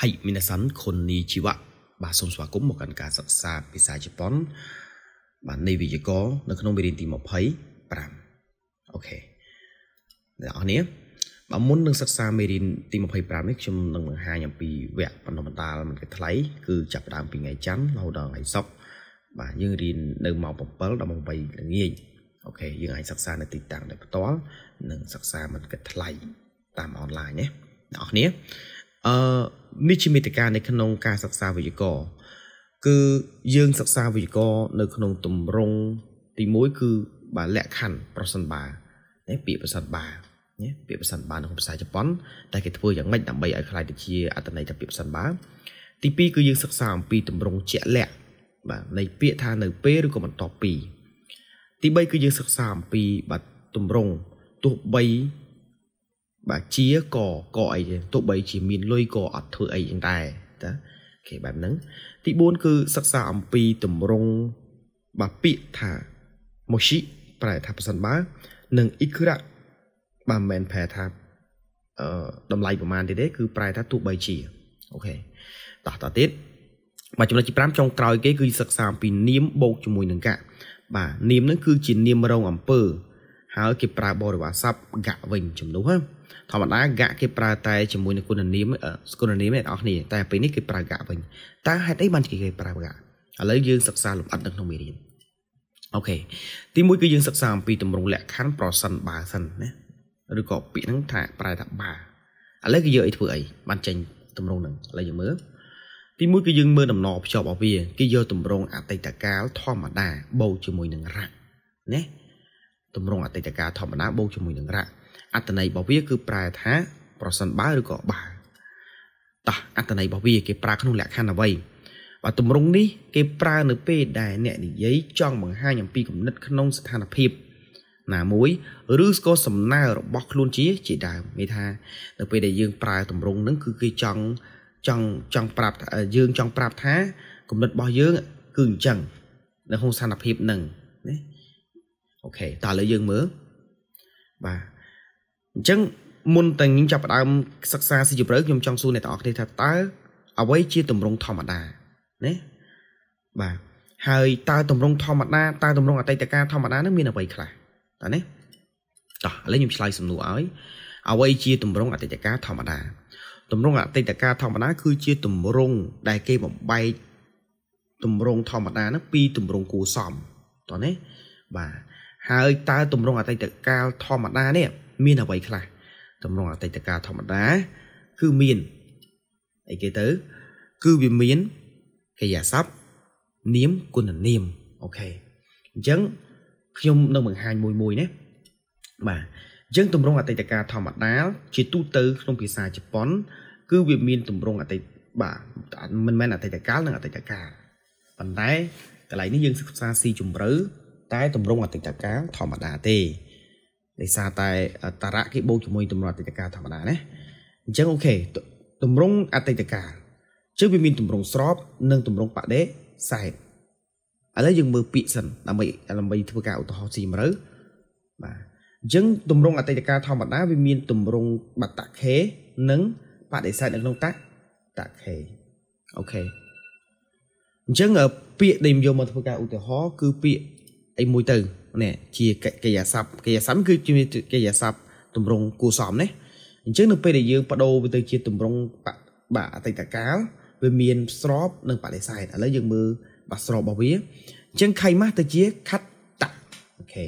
ហើយមីណាសានខុននីជីវៈបាទសូមស្វាគមន៍មកកាន់ការសិក្សាភាសាជប៉ុន បាទនៃវិទ្យាករនៅក្នុងមេរៀនទី25អូខេអ្នកអរគ្នាបាទមុននឹងសិក្សាមេរៀនទី25នេះខ្ញុំនឹងបង្ហាញអំពីវគ្គបណ្ដុះបណ្ដាលមិនគិតថ្លៃគឺចាប់ផ្ដើមពីថ្ងៃច័ន្ទរហូតដល់ថ្ងៃសុក្របាទយើងរៀននៅម៉ោង7ដល់ម៉ោង8ល្ងាចអូខេយើងអាចសិក្សានៅទីតាំងដែលផ្ទាល់និងសិក្សាមិនគិតថ្លៃតាមអនឡាញណាអ្នកនរគ្នាអឺនេះជាមេតិការនៅក្នុងការសិក្សាវិទ្យាករគឺយើងសិក្សាវិទ្យាករនៅក្នុងតម្រងទី1គឺ បាទលក្ខខណ្ឌប្រសិនបាណាពាក្យប្រសិនបាណាពាក្យប្រសិនបានៅក្នុងភាសាជប៉ុនតែគេធ្វើយ៉ាងម៉េចដើម្បីឲ្យខ្លាយទៅជាអត្ថន័យថាពាក្យប្រសិនបាទី2គឺយើងសិក្សាអំពីតម្រងជាក់លាក់បាទនៃពាក្យថានៅពេលឬក៏បន្តពីទី3គឺយើងសិក្សាអំពីបាទតម្រងទោះបីបាទជាក៏ក៏អីទោះបីជាមានលុយក៏អត់ធ្វើអីចឹងដែរតាគេបែបហ្នឹងទី4គឺសិក្សាអំពីតម្រង់បាទពាក្យថា moshi ប្រែថាប្រសិនបើនិង ikura បាទមិនមែនប្រែថាអឺតម្លៃប្រមាណទេទេគឺប្រែថាទោះបីជាអូខេតោះតទៀតបាទចំណុចទី5ចុងក្រោយគេគឺសិក្សាអំពីនាមបូកជាមួយនឹងកៈបាទនាមហ្នឹងគឺជានាមរងអំពើហើយគេប្រើបរិវារស័ព្ទកៈវិញចំនួនហ្នឹងធម្មតាកាក់គេប្រើតែជាមួយនឹងគុណនាមគុណនាមអ្នកនរគ្នាតែពេលនេះគេប្រើកាក់វិញតើហេតុអីបានគេប្រើកាក់ឥឡូវយើងសិក្សាលម្អិតនៅក្នុងមេរៀនអូខេទីមួយគឺយើងសិក្សាអំពីតម្រងលក្ខខណ្ឌប្រសិនបើសិនណាឬក៏ពាក្យហ្នឹងថាប្រែថាបើឥឡូវគឺយកអីធ្វើអីបានចេញតម្រងហ្នឹងឥឡូវយើងមើលទីមួយគឺយើងមើលដំណរភ្ជាប់អវាគេយកតម្រងអតីតកាលធម្មតាបូកជាមួយនឹងរៈណាតម្រងអតីតកាលធម្មតាបូកជាមួយនឹងរៈអត្តន័យរបស់វាគឺប្រែថា ប្រសិនបើឬក៏បើតោះអត្តន័យរបស់វាគេប្រើក្នុងលក្ខខណ្ឌអ្វីបើទម្រង់នេះគេប្រើនៅពេលដែល អ្នកនិយាយចង់បង្ហាញអំពីគំនិតក្នុងស្ថានភាព ណាមួយឬក៏សំណើរបស់ខ្លួនជា ជាដើមមានថានៅពេលដែលយើងប្រើទម្រង់ហ្នឹងគឺគេចង់ចង់ចង់ប្រាប់យើងចង់ប្រាប់ថាគំនិតរបស់យើងគឺអញ្ចឹងនៅក្នុងស្ថានភាពហ្នឹងណាអូខេតើឥឡូវយើងមើលបាទអញ្ចឹងមុនតែខ្ញុំចាប់ផ្ដើមសិក្សាស៊ីជម្រៅខ្ញុំចង់សួរអ្នកទាំងអស់គ្នាថាតើអ្វីជាទម្រង់ធម្មតាណាបាទហើយតើទម្រង់ធម្មតាតើទម្រង់អតីតកាលធម្មតានឹងមានអ្វីខ្លះតើណាតោះឥឡូវខ្ញុំឆ្លើយសំណួរឲ្យអ្វីជាទម្រង់អតីតកាលធម្មតាទម្រង់អតីតកាលធម្មតាគឺជាទម្រង់ដែលគេបំបែកទម្រង់ធម្មតានឹងពីទម្រង់គួសមតើណាបាទហើយតើទម្រង់អតីតកាលធម្មតានេះមានអ្វីខ្លះតម្រងអតីតកាលធម្មតាគឺមានអីគេទៅ គឺវាមានកិយាសព្ទនាមគុណនាមអូខេអញ្ចឹងខ្ញុំនឹងបង្ហាញមួយមួយណាបាទអញ្ចឹងតម្រងអតីតកាលធម្មតាជាទូទៅក្នុងភាសាជប៉ុនគឺវាមានតម្រងអតីតបាទមិនមែនអតីតកាលនិងអតីតកាលប៉ុន្តែកន្លែងនេះយើងសិក្សាស៊ីជម្រៅតែតម្រងអតីតកាលធម្មតាទេដោយសារតែតារៈគេបូកជាមួយតម្រងអតីតកាលធម្មតាណាអញ្ចឹងអូខេតម្រងអតីតកាលជើងវាមានតម្រងស្រប និងតម្រងបដិសេធឥឡូវយើងមើលពាក្យសិនដើម្បីដើម្បីធ្វើការឧទាហរណ៍ស៊ីជម្រៅបាទអញ្ចឹងតម្រងអតីតកាលធម្មតាវាមានតម្រងបតខេនិងបដិសេធនៅក្នុងតតខេអូខេអញ្ចឹងពាក្យដែលយកមកធ្វើការឧទាហរណ៍គឺពាក្យអីមួយទៅនេះជាកិរិយាសព្ទកិរិយាសព្ទគឺជាកិរិយាសព្ទតម្រង់គួសមណាអញ្ចឹងនៅពេលដែលយើងបដូរវាទៅជាតម្រង់បាទអតីតកាលវាមានស្របនិងបដិសេធឥឡូវយើងមើលបាទស្របរបស់វាអញ្ចឹងខៃម៉ាស់ទៅជាខតតៈអូខេ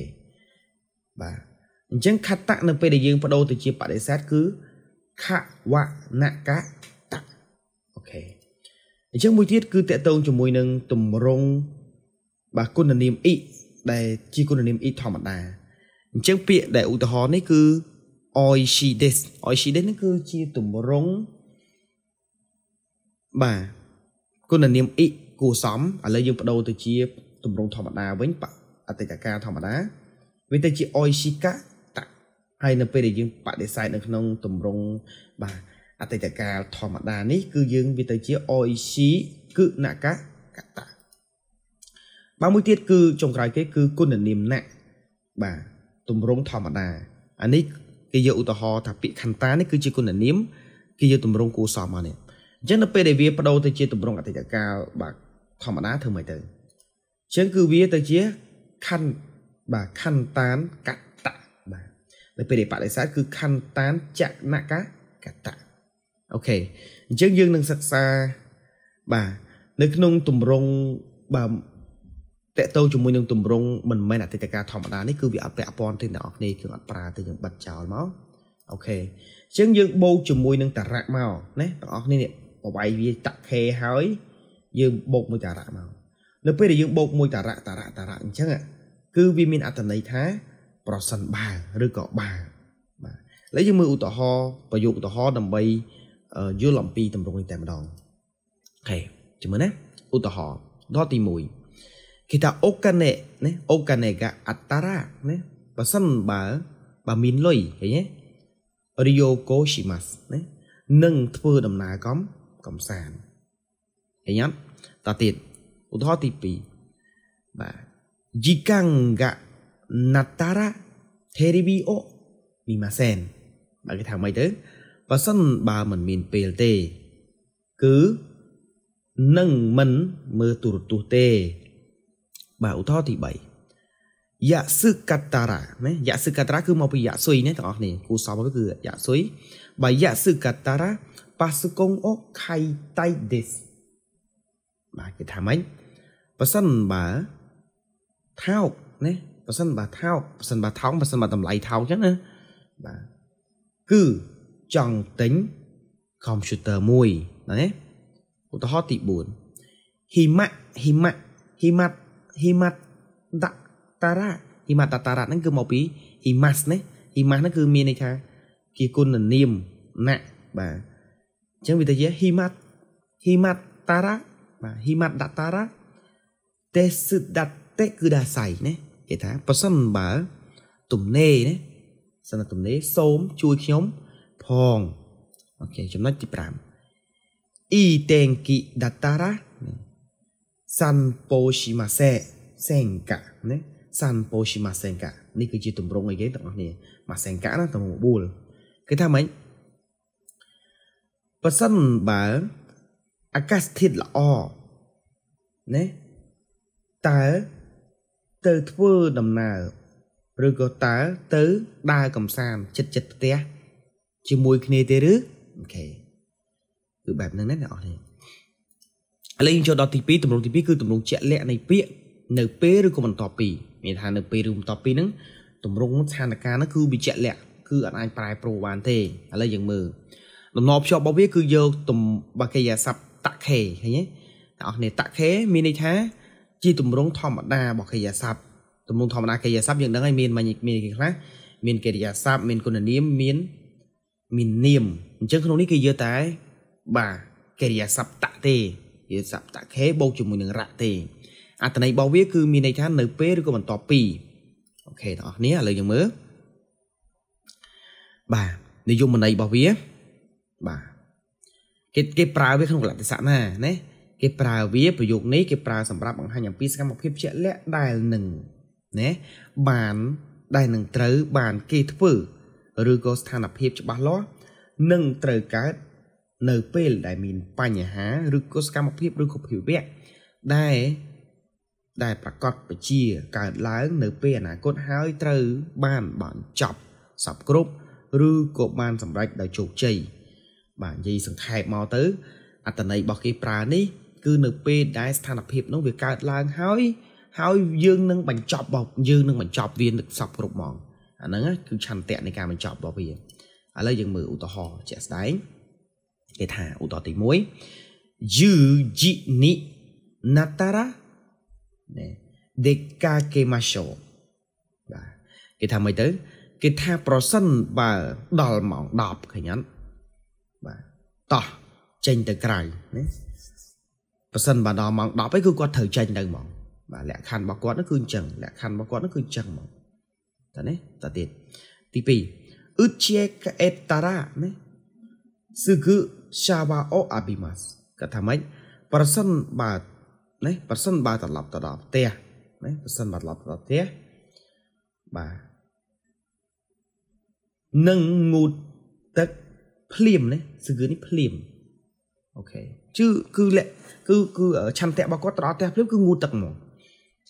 បាទអញ្ចឹងខតៈនៅពេលដែលយើងបដូរទៅជាបដិសេធគឺខវណកតៈអូខេអញ្ចឹងមួយទៀតគឺតកតងជាមួយនឹងតម្រងបាទគុណនាមអ៊ីដែលជាគុណនាម it ធម្មតាអញ្ចឹងពាក្យដែលឧទាហរណ៍នេះគឺ oishides oishides នេះគឺជាទម្រង់បាទគុណនាម it គួសមឥឡូវយើងបដូរទៅជាទម្រង់ធម្មតាវិញអតីតកាលធម្មតាវាទៅជា oishika តហើយនៅពេលដែលយើងបដិសេធនៅក្នុងទម្រង់បាទអតីតកាលធម្មតា នេះគឺយើងវាទៅជា oishi គឺណកកតាបាទមួយទៀតគឺចុងក្រោយគេគឺគុណនាមណៈបាទទម្រង់ធម្មតាអានេះគេយកឧទាហរណ៍ថាពាក្យខន្តានេះគឺជាគុណនាមគេយកទម្រង់គួសមមកនេះអញ្ចឹងនៅពេលដែលវាបដូរទៅជាទម្រង់អតីតកាលបាទធម្មតាធ្វើមិនទៅអញ្ចឹងគឺវាទៅជាខណ្ឌបាទខណ្ឌតានកតៈបាទនៅពេលដែលបដិសេធគឺខណ្ឌតានចណកកតៈអូខេអញ្ចឹងយើងនឹងសិក្សាបាទនៅក្នុងទម្រង់បាទតកតោជាមួយនឹងទម្រង់មិនមែនអតីតកាលធម្មតានេះគឺវាអត់ពាក់ព័ន្ធទេអ្នកនរគ្នាយើងអត់ប្រើទេយើងបិទចោលមកអូខេជាងយើងបូកជាមួយនឹងតារៈមកណាអ្នកនរគ្នានេះប្រវាយវាតាក់ខេហើយយើងបូកមួយតារៈមកនៅពេលដែលយើងបូកមួយតារៈតារៈតារៈអញ្ចឹងគឺវាមានអត្ថន័យថាប្រសិនបើឬក៏បើបាទឥឡូវយើងមើលឧទាហរណ៍ប្រយោគឧទាហរណ៍ដើម្បីយល់អំពីទម្រង់នេះតែម្ដងអូខេជម្រើសណាឧទាហរណ៍ដល់ទី1គេថាអូកាណេណាអូកាណេកាអតារ៉ាណាបើសិនបើបើមានលុយឃើញទេរីយ៉ូកូស៊ីម៉ាស់ណានឹងធ្វើដំណើរកំកំសាន្តឃើញអត់តទៀតឧទាហរណ៍ទី2បាទជីកាំងកាណាតារ៉ាថេរីវីអូមីម៉ាសែនបើគេថាម៉េចទៅបើសិនបើមិនមានពេលទេ គឺនឹងមិនមើលទូរទស្សន៍ទេបាទឧទាហរណ៍ទី3យ៉ាសឺកាតារ៉ាណាយ៉ាសឺកាតារ៉ាគឺមកពីយ៉ាស៊ុយណាទាំងអស់គ្នាគូសំមកគឺយ៉ាស៊ុយបាទយ៉ាសឺកាតារ៉ាប៉ាសុកុងអូខៃតៃដេសបាទគេថាម៉េចបើសិនបើថោកណាបើសិនបើថោកបើសិនបើថោកបើសិនបើតម្លៃថោកអញ្ចឹងណាបាទគឺចង់ទិញកុំព្យូទ័រមួយណាឧទាហរណ៍ទី4ហ៊ីម៉ាហ៊ីម៉ាហ៊ីម៉ាត់ Himat Datara Himat Datara ហ្នឹងគឺមកពី Himas ណា Himas ហ្នឹងគឺមានន័យថាជាគុណនាមណាក់បាទអញ្ចឹងវាទៅជា Himat Himat Tara បាទ Himat Datara ទេស Datte គឺដាស័យណាគេថាប៉ះសិនបើទំនេរណាសិនទំនេរសូមជួយខ្ញុំផងអូខេចំណុចទី5 i tenki datara សាន់ពោឈីម៉ាសេសេងកាណាសាន់ពោឈីម៉ាសេងកានេះគឺជាទម្រង់អីគេទាំងអស់គ្នាម៉ាសេងកាណាទម្រង់បួលគេថាម៉េចបើសិនបើអាកាសធាតុល្អណាតើទៅធ្វើដំណើរឬក៏តើទៅដើរកំសាន្តចិត្តចិត្តផ្ទះជាមួយគ្នាទេឬអូខេគឺបែបហ្នឹងណាអ្នកនរឥឡូវយើងចូលដល់ទី2ទម្រង់ទី2គឺទម្រង់ជាក់លាក់នៃពាក្យនៅ ពេលឬក៏បន្ទាប់ពី មានថានៅពេលឬបន្ទាប់ពីហ្នឹងទម្រង់ស្ថានភាពហ្នឹងគឺវាជាក់លាក់គឺអត់អាចប្រែប្រួលបានទេឥឡូវយើងមើលដំណរភ្ជាប់របស់វាគឺយកទំបកិយាស័ព្ទតខេឃើញទេអ្នកនរតខេមានន័យថាជាទម្រង់ធម្មតារបស់កិយាស័ព្ទទម្រង់ធម្មតាកិរិយាសព្ទយើងដឹងហើយមានមានគេខ្លះមានកិរិយាសព្ទមានគុណនាមមានមាននាមអញ្ចឹងក្នុងនេះគេយកតែបាទកិរិយាសព្ទតទេជាសប្តខេបូកជាមួយនឹងរៈទេអត្ថន័យរបស់វាគឺមានន័យថានៅពេលឬក៏បន្ទាប់ពីអូខេបងប្អូនឥឡូវយើងមើលបាទនិយមន័យរបស់វាបាទគេគេប្រើវាក្នុងកលតិសៈណាណាគេប្រើវាប្រយោគនេះគេប្រើសម្រាប់បង្ហាញអំពីសកម្មភាពជាក់លាក់ដែលនឹងណាបានដែលនឹងត្រូវបានគេធ្វើឬក៏ស្ថានភាពច្បាស់លាស់នឹងត្រូវកើតនៅពេលដែលមានបញ្ហាឬក៏សកម្មភាពឬក៏ភិវៈដែលដែលប្រកបពជាកើតឡើង នៅពេលអនាគតហើយត្រូវបានបញ្ចប់សពគ្រប់ឬក៏បានសម្រេចដោយជោគជ័យបាទនិយាយសង្ខេបមកទៅអត្តន័យរបស់គេប្រើនេះ គឺនៅពេលដែលស្ថានភាពនោះវាកើតឡើងហើយ ហើយយើងនឹងបញ្ចប់របស់យើងនឹងបញ្ចប់វានឹងសពគ្រប់ហ្មងអាហ្នឹងគឺឆន្ទៈនៃការបញ្ចប់របស់វាឥឡូវយើងមើលឧទាហរណ៍ជាក់ស្ដែងគេថាឧទាហរណ៍ទី1 Yujini Natara ណែ Dekakemasho បាទគេថាម៉េចទៅ គេថាប្រសិនបើដល់ម៉ោង10ឃើញអត់បាទតោះចេញទៅក្រៅណាប្រសិនបើដល់ម៉ោង10អីគឺគាត់ត្រូវចេញទៅហ្មងបាទលក្ខខណ្ឌរបស់គាត់នោះគឺអញ្ចឹងលក្ខខណ្ឌរបស់គាត់នោះគឺអញ្ចឹងហ្មងតើនេះតទៀតទី2ឧជាកេតារាណាគឺគឺ Shava o Abimas គាត់ថាម៉េចប្រសិនបើណាប្រសិនបើត្រឡប់ទៅដល់ផ្ទះណាប្រសិនបើត្រឡប់ទៅដល់ផ្ទះបាទនឹងងូតទឹកភ្លាមណាគឺនេះភ្លាមអូខេគឺគឺលក្ខគឺគឺឆន្ទៈរបស់គាត់ទៅដល់ផ្ទះភ្លាមគឺងូតទឹកហ្មង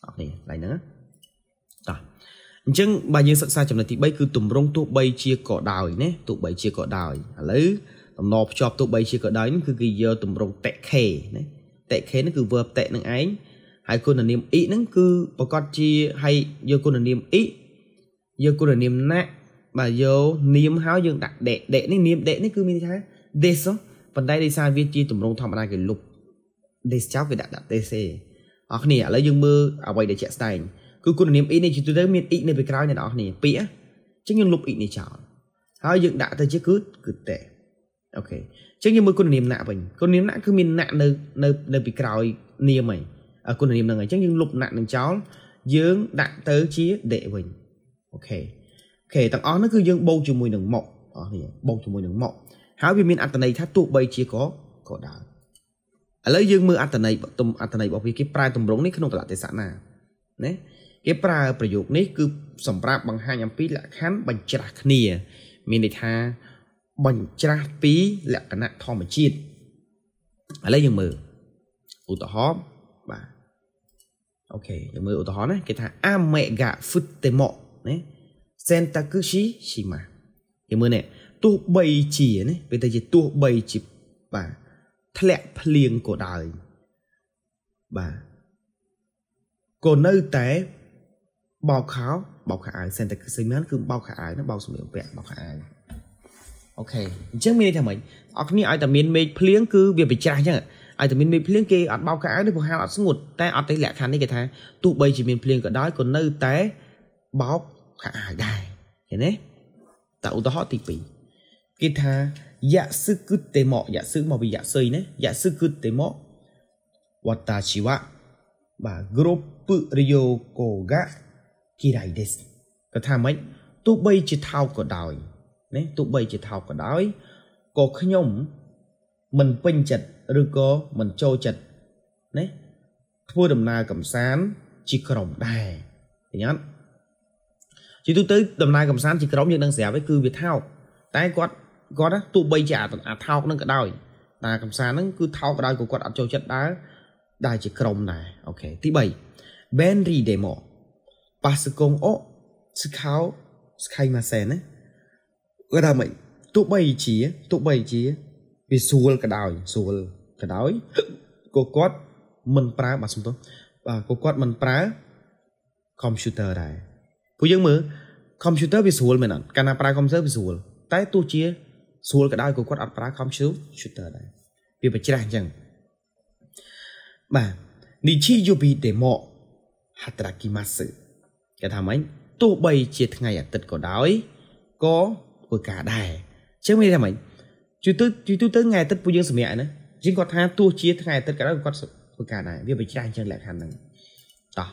អរនេះឡើយហ្នឹងតោះអញ្ចឹងបើយើងសិក្សាចំណុចទី3គឺទម្រង់ទោះបីជាក៏ដោយណាទោះបីជាក៏ដោយឥឡូវតំណភ្ជាប់ទោះបីជាក៏ដោយគឺគេយកទម្រង់តេខេណាតេខេហ្នឹងគឺ verb តេនឹងឯងហើយគុណនាមអ៊ីហ្នឹងគឺប្រកាសជាហើយយកគុណនាមអ៊ីយកគុណនាមណាក់បាទយកនាមហើយយើងដាក់ដេដេនេះនាមដេនេះគឺមានថា this ប៉ុន្តែដោយសារវាជាទម្រង់ធម្មតាគេលុប this ចោលគេដាក់ដាក់ this ឯងអរគ្នាឥឡូវយើងមើលអ្វីដែលជាក់ស្ដែងគឺគុណនាមអ៊ីនេះជាទូទៅមានអ៊ីនៅពីក្រោយអ្នកនរអគ្នាពីអញ្ចឹងយើងលុបអ៊ីនេះចោលហើយយើងដាក់ទៅជាគឺគឺតេអូខេអញ្ចឹងយើងមើលគុណនាមណាក់វិញគុណនាមណាក់គឺមានណាក់នៅនៅនៅពីក្រោយនាមហីគុណនាមហ្នឹងអញ្ចឹងយើងលុបណាក់នឹងចោលយើងដាក់ទៅជាដេវិញអូខេអូខេទាំងអស់នោះគឺយើងបូកជាមួយនឹងមកអស់នេះបូកជាមួយនឹងមកហើយវាមានអត្តន័យថាទោះបីជាក៏ក៏ដែរឥឡូវយើងមើលអត្តន័យទំអត្តន័យរបស់វាគេប្រើទម្រង់នេះក្នុងកលៈទេសៈណាណាគេប្រើប្រយោគនេះ គឺ សម្រាប់បង្ហាញអំពីលក្ខខណ្ឌបញ្ច្រាស់គ្នាមានន័យថាបញ្ច្រាស់ពីលក្ខណៈធម្មជាតិឥឡូវយើងមើលឧទាហរណ៍បាទអូខេយើងមើលឧទាហរណ៍ណាគេថាអាមេហ្គាហ្វុតតេម៉ូណាសេនតាគូស៊ីស៊ីម៉ាយើងមើលនេះទោះបីជាណាពេលទៅជាទោះបីជាបាទធ្លាក់ភ្លៀងក៏ដោយបាទក៏នៅតែបោកខោបោកខោអាវសេនតាគូស៊ីម៉ាគឺបោកខោអាវណាបោកសម្លៀកបំពាក់បោកខោអាវអូខេអញ្ចឹងមានន័យថាម៉េចអរគ្នាឲ្យតែមានមេឃភ្លៀងគឺវាប្រច្រាស់អញ្ចឹងឲ្យតែមានមេឃភ្លៀងគេអត់បោកកៅអៅទេពហៅអត់ស្ងួតតែអត់ទេលក្ខខណ្ឌនេះគេថាទោះបីជាមានភ្លៀងក៏ដោយក៏នៅតែបោកខោអាវដែរឃើញទេតែឧទាហរណ៍ទី2គេថាយៈសឹគឺតេមកយៈសឹមកពីយៈស័យណាយៈសឹគឺតេមកវតាជីវៈបាទគ្រុបពឹរយោកោកៈគិរៃですគាត់ថាម៉េចទោះបីជាថោកក៏ដោយណាទោះបីជាថោកក៏ដោយក៏ខ្ញុំមិនពេញចិត្តឬក៏មិនចូលចិត្តណាធ្វើដំណើរកំសាន្តជាក្រុមដែរឃើញអត់ជាទូទៅដំណើរកំសាន្តជាក្រុមយើងនឹងស្រាប់ឯងគឺវាថោកតែគាត់គាត់ទោះបីជាអាថោកនឹងក៏ដោយតែកំសាន្តហ្នឹងគឺថោកក៏ដោយក៏គាត់អត់ចូលចិត្តដែរដែលជាក្រុមដែរអូខេទី3 Benry Demo ប៉ាសកងអូស្ខោស្ខៃម៉ាសែនណាគាត់ថាម៉េចទោះបីជាទោះបីជាវាស្រួលក៏ដោយស្រួលក៏ដោយក៏គាត់មិនប្រើបាទសំទោសបាទក៏គាត់មិនប្រើ computer ដែរពួកយើងមើល computer វាស្រួលមែនអត់កាលណាប្រើ computer វាស្រួលតែទោះជាស្រួលក៏ដោយក៏គាត់អត់ប្រើ computer ដែរវាប្រច្រាស់អញ្ចឹងបាទនិជីយូប៊ីដេម៉ូហាត្រាគីម៉ាសឺគេថាម៉េចទោះបីជា ថ្ងៃអាទិត្យក៏ដោយក៏ធ្វើការដែរចឹងមានថាម៉េចជួយទៅជួយទៅទៅថ្ងៃអាទិត្យពួកយើងសម្រាប់ណាជាងគាត់ថាទោះជាថ្ងៃអាទិត្យក៏ដោយគាត់ធ្វើការដែរវាបញ្ច្រាស់អញ្ចឹងលក្ខខណ្ឌហ្នឹងតោះ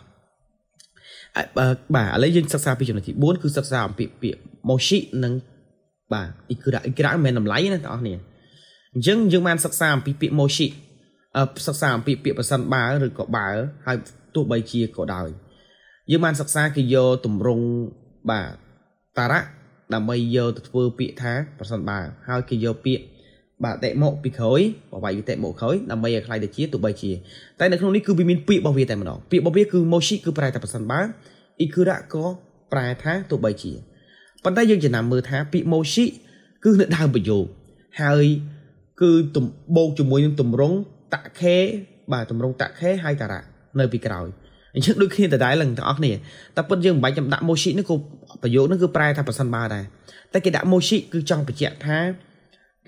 បើបាទឥឡូវយើងសិក្សាពីចំណុចទី4គឺសិក្សាអំពីពាក្យ moshi និងបាទអ៊ីក្រាអ៊ីក្រាមិនមែនតម្លៃណាបងប្អូនអញ្ចឹងយើងបានសិក្សាអំពីពាក្យ moshi សិក្សាអំពីពាក្យប្រសិនបើឬក៏បើហើយទោះបីជាក៏ដោយយើងបានសិក្សាគេយកទម្រង់បាទតារៈដើម្បីយកទៅធ្វើពាក្យថាប្រសិនបើហើយគេយកពាក្យបាទតេមកពីក្រោយបបាយវាតេមកក្រោយដើម្បីឲ្យខ្លាយទៅជាទោះបីជាតែនៅក្នុងនេះគឺវាមានពាក្យរបស់វាតែម្ដងពាក្យរបស់វាគឺ moshi គឺប្រែតែប្រសិនបើអ៊ីគូរ៉ាក៏ប្រែថាទោះបីជាប៉ុន្តែយើងចំណាំមើលថាពាក្យ moshi គឺនៅដើមប្រយោគហើយគឺបូកជាមួយនឹងទម្រង់តខេបាទទម្រង់តខេហើយតារៈនៅពីក្រោយអញ្ចឹងដូចគ្នាដដែលឡើងទាំងអស់គ្នាតែប៉ុតយើងមិនបាច់ចាំដាក់ mochi នេះក៏ប្រយោគនេះគឺប្រែថាប្រសិនបើដែរតែគេដាក់ mochi គឺចង់បញ្ជាក់ថា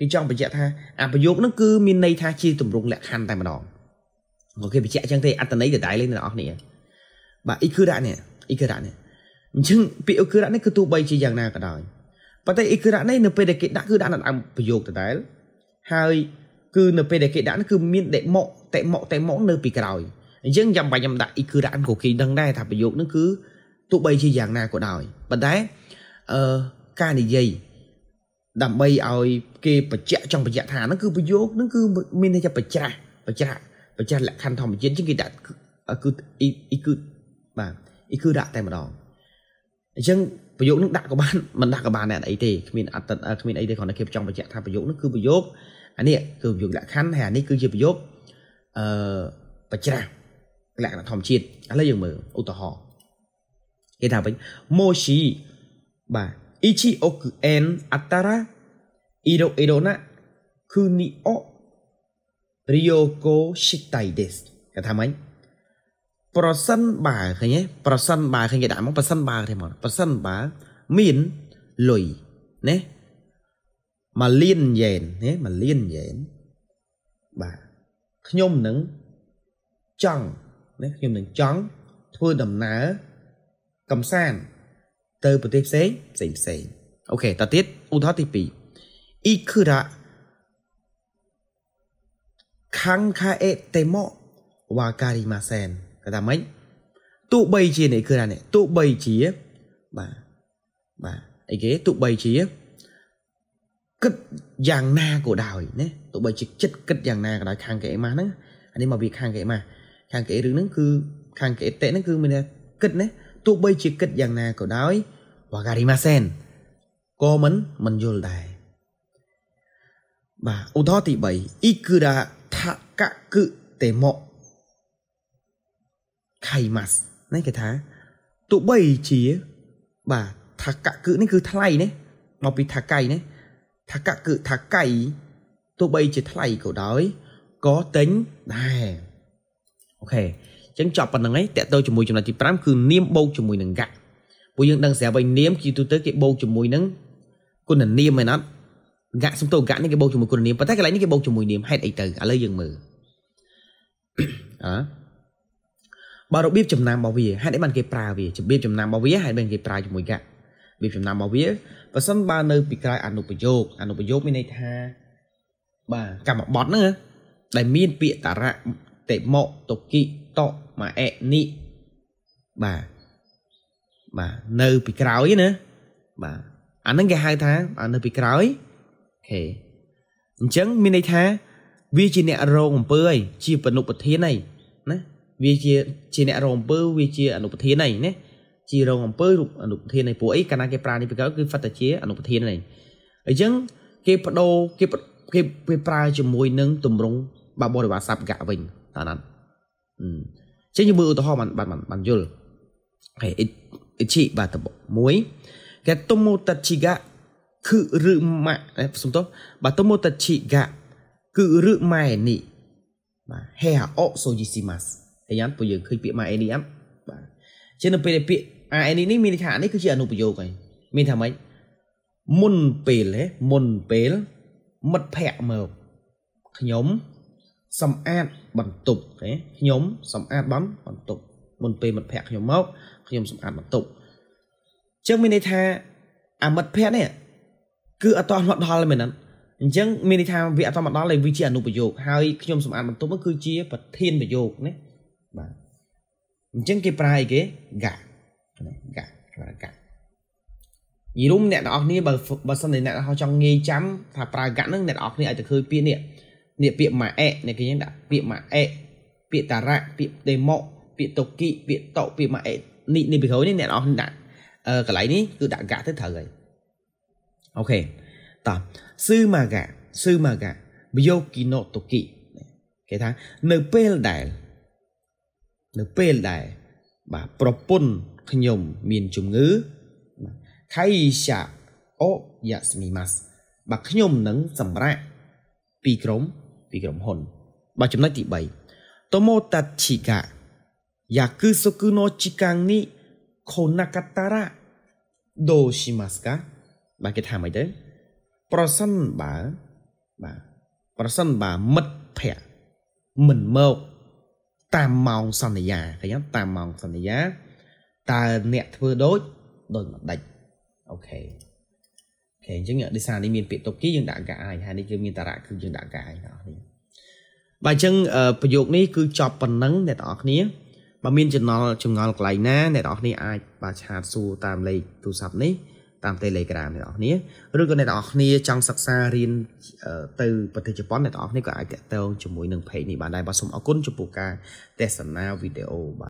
គេចង់បញ្ជាក់ថាអាប្រយោគនោះគឺមានន័យថាជាទម្រង់លក្ខខណ្ឌតែម្ដងក៏គេបញ្ជាក់អញ្ចឹងទេអត្តន័យដដែលលេងទាំងអស់គ្នាបាទអ៊ីគឺរៈនេះអ៊ីគឺរៈនេះអញ្ចឹងពាក្យអ៊ីគឺរៈនេះគឺទោះបីជាយ៉ាងណាក៏ដោយប៉ុន្តែអ៊ីគឺរៈនេះនៅពេលដែលគេដាក់គឺដាក់នៅដើមប្រយោគដដែលហើយគឺនៅពេលដែលគេដាក់នោះគឺមានតេមកតេមកតេមក នៅពីក្រោយអញ្ចឹងចាំបាច់ខ្ញុំដាក់អ៊ីគឺរ៉ានក៏គេដឹងដែរថាប្រយោគហ្នឹងគឺទោះបីជាយ៉ាងណាក៏ដោយប៉ុន្តែអឺការនិយាយដើម្បីឲ្យគេបញ្ជាក់ចង់បញ្ជាក់ថាហ្នឹងគឺប្រយោគហ្នឹងគឺមានន័យថាបច្ច្រាស់បច្ច្រាស់បច្ច្រាស់លក្ខខណ្ឌធម្មជាតិជាងគេដាក់គឺអ៊ីគឺបាទអ៊ីគឺដាក់តែម្ដងអញ្ចឹងប្រយោគនឹងដាក់ក៏បានមិនដាក់ក៏បានអ្នកអីទេគ្មានអត្តគ្មានអីទេគ្រាន់តែគេចង់បញ្ជាក់ថាប្រយោគនឹងគឺប្រយោគអានេះគឺប្រយោគលក្ខខណ្ឌហើយអានេះគឺជាប្រយោគអឺបច្ច្រាស់លក្ខណៈធម្មជាតិឥឡូវយើងមើលឧទាហរណ៍គេថាវិញ moshi បាទ ichi oku en atara iro iro na kuni o ryoko shitai desu គេថាម៉េចប្រសិនបើឃើញទេប្រសិនបើឃើញគេដាក់មកប្រសិនបើទេមកប្រសិនបើមានលុយណាមួយលានយ៉េនណាមួយលានយ៉េនបាទខ្ញុំនឹងចង់ណាខ្ញុំនឹងចង់ធ្វើដំណើរកំសាន្តទៅប្រទេសផ្សេងផ្សេងផ្សេងអូខេតទៅទៀតឧទាហរណ៍ទី2អ៊ីគូរ៉ាខាងខាអេតេម៉ូវ៉ាការីម៉ាសែនគេថាម៉េចទោះបីជានេះគឺថានេះទោះបីជាបាទបាទអីគេទោះបីជាគិតយ៉ាងណាក៏ដោយណាទោះបីជាចិត្តគិតយ៉ាងណាក៏ដោយខាងកេម៉ាស់ហ្នឹងអានេះមកវាខាងកេម៉ាស់ខាងកេរឿងហ្នឹងគឺខាងកេតេហ្នឹងគឺមានគិតណាទោះបីជាគិតយ៉ាងណាក៏ដោយវ៉ាការីម៉ាសែនក៏មិនមិនយល់ដែរបាទឧទាហរណ៍ទី3អ៊ីគឺរាថាកគឺតេម៉ូខៃម៉ាស់នេះគេថាទោះបីជា បាទថាកគឺនេះគឺថ្លៃណាមកពីថាកៃណាថាកគឺថាកៃទោះបីជាថ្លៃក៏ដោយក៏ទិញដែរអូខេអញ្ចឹងចប់ប៉ុណ្្នឹងឯងតទៅជាមួយចំណុចទី5គឺនាមបូកជាមួយនឹងកាក់ពួកយើងដឹងស្រាប់វិញនាមជាទូទៅ គេបូកជាមួយនឹងគុណនាមមែនអត់កាក់សំទោកាក់នេះគេបូកជាមួយគុណនាមប៉ុន្តែកន្លែងនេះគេបូកជាមួយនាមហេតុអីទៅឥឡូវយើងមើលអើបើរបៀបចំណាំរបស់វាហេតុអីបានគេប្រើវារបៀបចំណាំរបស់វាហេតុបានគេប្រើជាមួយកាក់របៀបចំណាំរបស់វាបើសិនបើនៅពីក្រោយអនុប្រយោគអនុប្រយោគមានន័យថា បាទកម្មបត្តិហ្នឹងដែលមានពាក្យតរៈតេមោតុគិតម៉ាអេនិបាទបាទនៅពីក្រោយណាបាទអាហ្នឹងគេហៅថាអានៅពីក្រោយអូខេអញ្ចឹងមានន័យថាវាជាអ្នករងអំពើហើយជាបនុប្រធានហើយណាវាជាជាអ្នករងអំពើវាជាអនុប្រធានហើយណាជារងអំពើរូបអនុប្រធានហើយពួកអីកាលណាគេប្រើនេះពីក្រោយគឺហ្វតតែជាអនុប្រធានហើយអញ្ចឹងគេបដូរគេគេប្រើជាមួយ នឹងទម្រង់បបរិវាស័ព្ទកៈវិញតើណាត់ចឹងយើងមើលឧទាហរណ៍បានបានបានយល់ហេអ៊ីជីបាទមួយគេតុមូតតជីកាគឺឬម៉ាក់សំទោសបាទតុមូតតជីកាគឺឬម៉ែនេះបាទហេអូសូជីស៊ីម៉ាស់អីយ៉ាងពួកយើងឃើញពាក្យម៉ែនេះអត់បាទចឹងនៅពេលដែលពាក្យអានេះនេះមានន័យថានេះគឺជាអនុប្រយោគហើយមានថាម៉េចមុនពេលហ៎មុនពេលមិត្តភ័ក្ដិមកខ្ញុំសំអាតបន្ទប់អូខេខ្ញុំសម្អាតបានបន្ទប់មុនពេលមិត្តភ័ក្ដិខ្ញុំមកខ្ញុំសម្អាតបន្ទប់អញ្ចឹងមានន័យថាអាមិត្តភ័ក្ដិនេះគឺអត់តោះមកដល់មែនទេអញ្ចឹងមានន័យថាវាអត់តោះមកដល់ហើយវាជាអនុប្រយោគហើយខ្ញុំសម្អាតបន្ទប់គឺជា ប្រធានប្រយោគណាបាទអញ្ចឹងគេប្រើអីគេកាកាកាយីរុំអ្នកទាំងអស់គ្នាបើបើសិនជាអ្នកទាំងអស់ចង់ងាយចាំ ថាប្រើកាក់ហ្នឹងអ្នកទាំងអស់គ្នាអាចទៅឃើញពាក្យនេះនេះពាក្យម៉ាអេនេះគេយើងដាក់ពាក្យម៉ាអេពាក្យតារៈពាក្យដេម៉ូពាក្យតូគីពាក្យតោពាក្យម៉ាអេនេះនេះពីក្រោយនេះអ្នកនរអដាក់កន្លែងនេះគឺដាក់កាទៅត្រូវហើយអូខេតោះស៊ឺម៉ាកាស៊ឺម៉ាកាបយោគីណូតូគីគេថានៅពេលដែល នៅពេលដែល បាទប្រពន្ធខ្ញុំមានជំងឺខៃសាអូយ៉ាស្មីម៉ាស់បាទខ្ញុំនឹងសម្រាប់ពីក្រុមពីក្រុមហ៊ុន បាទចំណុចទី3 Tomotachiga Yakusoku no chikan ni konakatara do shimasu ka បាទគេថាម៉េចទៅប្រសិនបើបាទប្រសិនបើមិត្តភ័ក្តិមិនមកតាមម៉ោងសន្យាឃើញតាមម៉ោងសន្យាតើអ្នកធ្វើដូចដូចមិនដាច់អូខេអញ្ចឹងដោយសារនេះមានពាក្យតុកគីយើងដាក់កាអាយហើយនេះគឺមានតារៈគឺយើងដាក់កាអាយបងប្អូនបាទអញ្ចឹងប្រយោគនេះគឺចប់ប៉ុណ្ណឹងអ្នកទាំងអស់គ្នាបើមានចំណល់ចំណល់កន្លែងណាអ្នកទាំងអស់គ្នាអាចបាទឆាតសួរតាមលេខទូរស័ព្ទនេះតាម Telegram អ្នកនរគ្នាឬក៏អ្នកនរគ្នា ចង់សិក្សារៀនទៅប្រទេសជប៉ុនអ្នកនរគ្នាក៏អាចតាក់ទងជាមួយនឹង page នេះបានដែរបាទសូមអរគុណចំពោះការទស្សនាវីដេអូបាទ